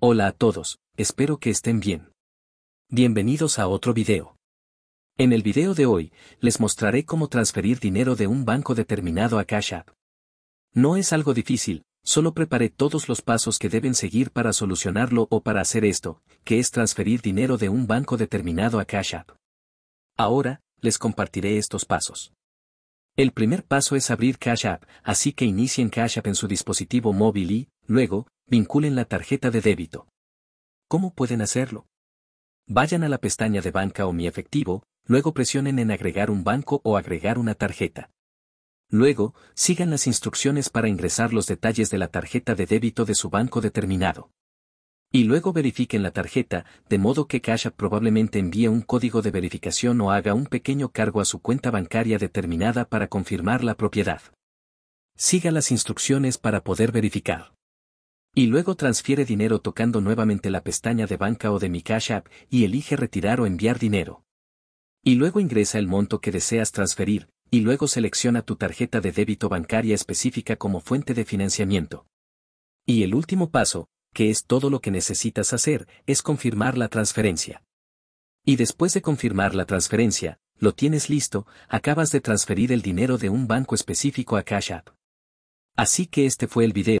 Hola a todos, espero que estén bien. Bienvenidos a otro video. En el video de hoy, les mostraré cómo transferir dinero de un banco determinado a Cash App. No es algo difícil, solo preparé todos los pasos que deben seguir para solucionarlo o para hacer esto, que es transferir dinero de un banco determinado a Cash App. Ahora, les compartiré estos pasos. El primer paso es abrir Cash App, así que inicien Cash App en su dispositivo móvil y, luego, vinculen la tarjeta de débito. ¿Cómo pueden hacerlo? Vayan a la pestaña de banca o mi efectivo, luego presionen en agregar un banco o agregar una tarjeta. Luego, sigan las instrucciones para ingresar los detalles de la tarjeta de débito de su banco determinado. Y luego verifiquen la tarjeta, de modo que Cash App probablemente envíe un código de verificación o haga un pequeño cargo a su cuenta bancaria determinada para confirmar la propiedad. Siga las instrucciones para poder verificar. Y luego transfiere dinero tocando nuevamente la pestaña de banca o de mi Cash App y elige retirar o enviar dinero. Y luego ingresa el monto que deseas transferir, y luego selecciona tu tarjeta de débito bancaria específica como fuente de financiamiento. Y el último paso, que es todo lo que necesitas hacer, es confirmar la transferencia. Y después de confirmar la transferencia, lo tienes listo, acabas de transferir el dinero de un banco específico a Cash App. Así que este fue el video.